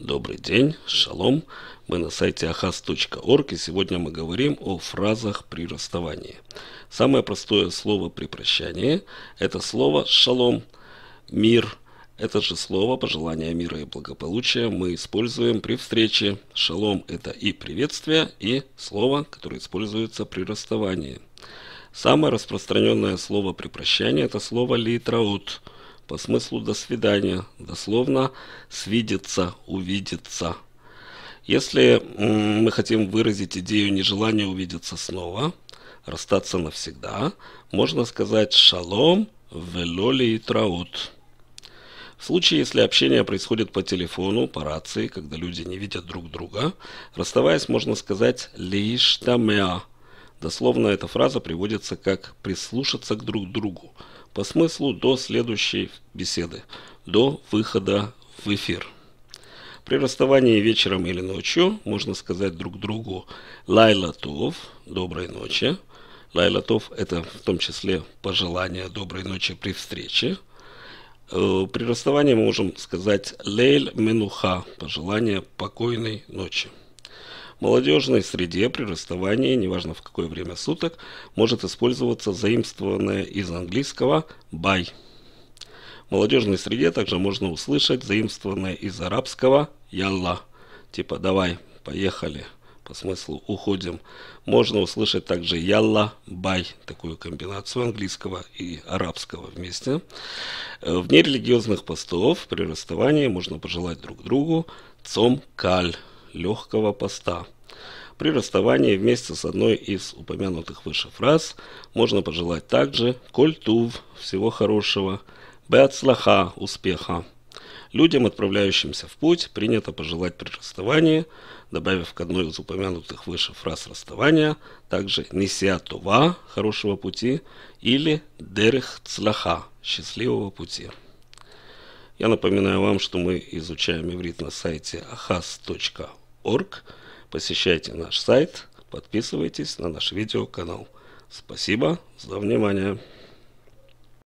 Добрый день, шалом. Мы на сайте ahas.org и сегодня мы говорим о фразах при расставании. Самое простое слово при прощании – это слово «шалом», «мир». Это же слово «пожелание мира и благополучия» мы используем при встрече. «Шалом» – это и приветствие, и слово, которое используется при расставании. Самое распространенное слово при прощании – это слово «литраут» по смыслу «до свидания», дословно «свидеться», «увидеться». Если мы хотим выразить идею нежелания увидеться снова, расстаться навсегда, можно сказать «шалом велоли и траут». В случае, если общение происходит по телефону, по рации, когда люди не видят друг друга, расставаясь, можно сказать «лиштамеа» Дословно эта фраза приводится как «прислушаться к друг другу» по смыслу до следующей беседы, до выхода в эфир. При расставании вечером или ночью можно сказать друг другу «Лайлатов» – «Доброй ночи». «Лайлатов» – это в том числе пожелание «Доброй ночи» при встрече. Э, при расставании мы можем сказать «Лейль Менуха» – пожелание «Покойной ночи» молодежной среде при расставании, неважно в какое время суток, может использоваться заимствованное из английского «by». В молодежной среде также можно услышать заимствованное из арабского «ялла», типа «давай, поехали», по смыслу «уходим». Можно услышать также «ялла», «бай», такую комбинацию английского и арабского вместе. Э, в нерелигиозных постов при расставании можно пожелать друг другу «цом каль», легкого поста. При расставании вместе с одной из упомянутых выше фраз можно пожелать также «Коль тув» – всего хорошего, слаха успеха. Людям, отправляющимся в путь, принято пожелать при расставании, добавив к одной из упомянутых выше фраз расставания, также «Нися това» – хорошего пути или «Дерех цлаха» – счастливого пути. Я напоминаю вам, что мы изучаем иврит на сайте ahas.org. Посещайте наш сайт, подписывайтесь на наш видеоканал. Спасибо за внимание.